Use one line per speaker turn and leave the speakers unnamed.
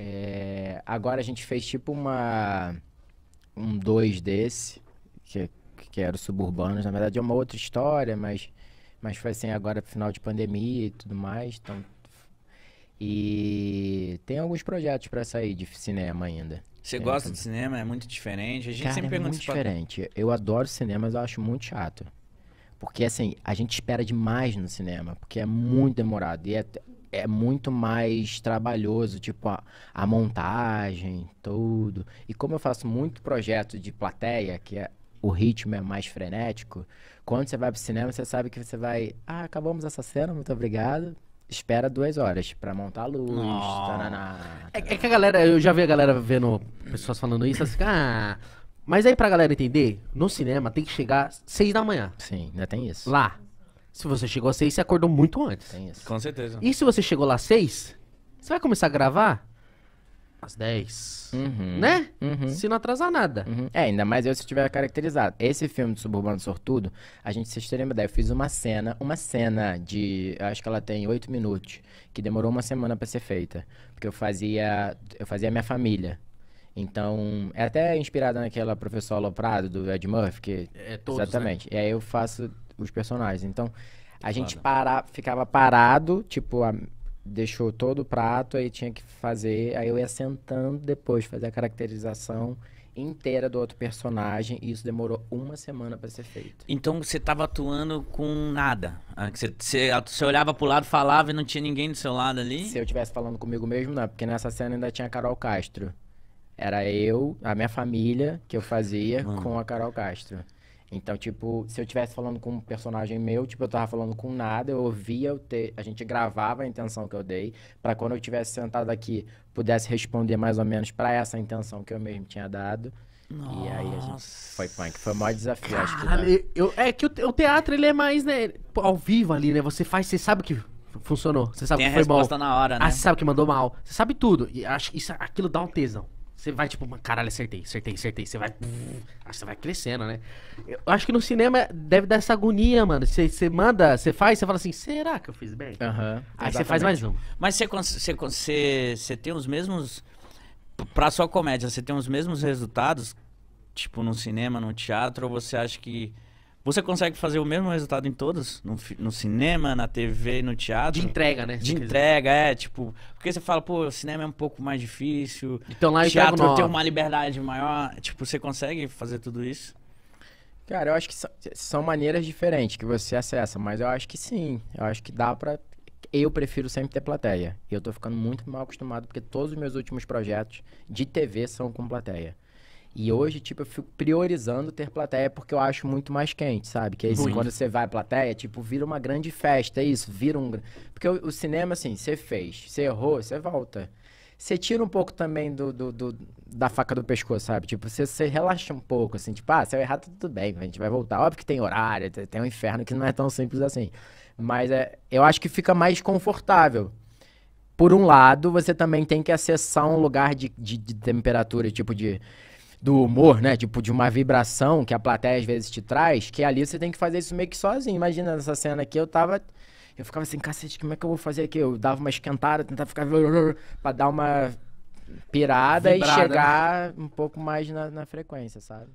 É, agora a gente fez tipo uma
um dois desse, que, que era o Suburbanos. Na verdade é uma outra história, mas, mas foi assim agora final de pandemia e tudo mais. Então, e tem alguns projetos para sair de cinema ainda. Você gosta é, de
cinema? É muito diferente? A gente Cara, sempre é pergunta é muito
diferente. Pra... Eu adoro cinema, mas eu acho muito chato. Porque, assim, a gente espera demais no cinema, porque é muito uhum. demorado. E é, é muito mais trabalhoso, tipo, a, a, montagem, tudo. E como eu faço muito projeto de plateia, que é, o ritmo é mais frenético, quando você vai pro cinema, você sabe que você vai... Ah, acabamos essa cena, muito obrigado espera duas horas
pra montar a luz. Oh. Tananá, É, é, que a galera, eu já vi a galera vendo pessoas falando isso, assim, ah, mas aí pra galera entender, no cinema tem que chegar seis da manhã. Sim, ainda né, tem isso. Lá. Se você chegou às seis, você acordou muito antes. Tem isso. Com certeza. E se você chegou lá às seis, você vai começar a gravar às 10. Uhum, né? Uhum.
Se não atrasar nada. Uhum. É, ainda mais eu se estiver caracterizado. Esse filme do Suburbano Sortudo, a gente se lembra ideia, Eu fiz uma cena, uma cena de. Acho que ela tem oito minutos, que demorou uma semana para ser feita. Porque eu fazia. Eu fazia a minha família. Então, é até inspirado naquela professora Loprado do Ed Murphy, que é todos, né? exatamente. Né? E aí eu faço os personagens. Então, a gente para, ficava parado, tipo, a, deixou todo o prato, aí tinha que fazer, aí eu ia sentando depois, fazer a caracterização inteira do outro personagem, e isso demorou uma semana para ser feito.
Então você tava atuando com nada. Ah, você, você, você olhava pro lado, falava e não tinha ninguém do seu lado
ali? Se eu estivesse falando comigo mesmo, não, porque nessa cena ainda tinha a Carol Castro. Era eu, a minha família, que eu fazia Mano. com a Carol Castro. Então, tipo, se eu estivesse falando com um personagem meu, tipo, eu tava falando com nada, eu ouvia, o te... a gente gravava a intenção que eu dei, para quando eu estivesse sentado aqui, pudesse responder mais ou menos para essa intenção que eu mesmo tinha
dado. Nossa. E aí a gente
foi punk. Foi o maior desafio, acho que. Né?
Eu, é que o teatro, ele é mais, né, ao vivo ali, né? Você faz, você sabe que funcionou. Você sabe Tem que foi bom. na hora, ah, né? Ah, você sabe que mandou mal. Você sabe tudo. E acho isso, aquilo dá um tesão. Você vai tipo, caralho, acertei, acertei, acertei. Você vai. Você vai crescendo, né? Eu acho que no cinema deve dar essa agonia, mano. Você, você manda, você faz, você fala assim, será que eu fiz bem? Uhum, Aí você faz mais um.
Mas você, você, você, você tem os mesmos. Pra sua comédia, você tem os mesmos resultados, tipo, no cinema, no teatro, ou você acha que você consegue fazer o mesmo resultado em todas? No, no cinema, na TV, no teatro? De entrega, né? De entrega, é. Tipo, porque você fala, pô, o cinema é um pouco mais difícil. Então lá teatro eu tem uma liberdade maior. Tipo, você consegue fazer tudo isso?
Cara, eu acho que são maneiras diferentes que você acessa, mas eu acho que sim. Eu acho que dá pra. Eu prefiro sempre ter plateia. E eu tô ficando muito mal acostumado, porque todos os meus últimos projetos de TV são com plateia. E hoje, tipo, eu fico priorizando ter plateia porque eu acho muito mais quente, sabe? Que aí, é quando você vai à plateia, tipo, vira uma grande festa, é isso, vira um... Porque o, o cinema, assim, você fez, você errou, você volta. Você tira um pouco também do, do, do, da faca do pescoço, sabe? Tipo, você, você relaxa um pouco, assim, tipo, ah, se eu errar, tudo bem, a gente vai voltar. Óbvio que tem horário, tem um inferno que não é tão simples assim. Mas é, eu acho que fica mais confortável por um lado, você também tem que acessar um lugar de, de, de temperatura, tipo de do humor, né? Tipo, de uma vibração que a plateia às vezes te traz, que ali você tem que fazer isso meio que sozinho. Imagina essa cena aqui, eu tava. Eu ficava assim, cacete, como é que eu vou fazer aqui? Eu dava uma esquentada, tentava ficar. pra dar uma pirada Vibrada, e né? chegar né? um pouco
mais na, na frequência, sabe?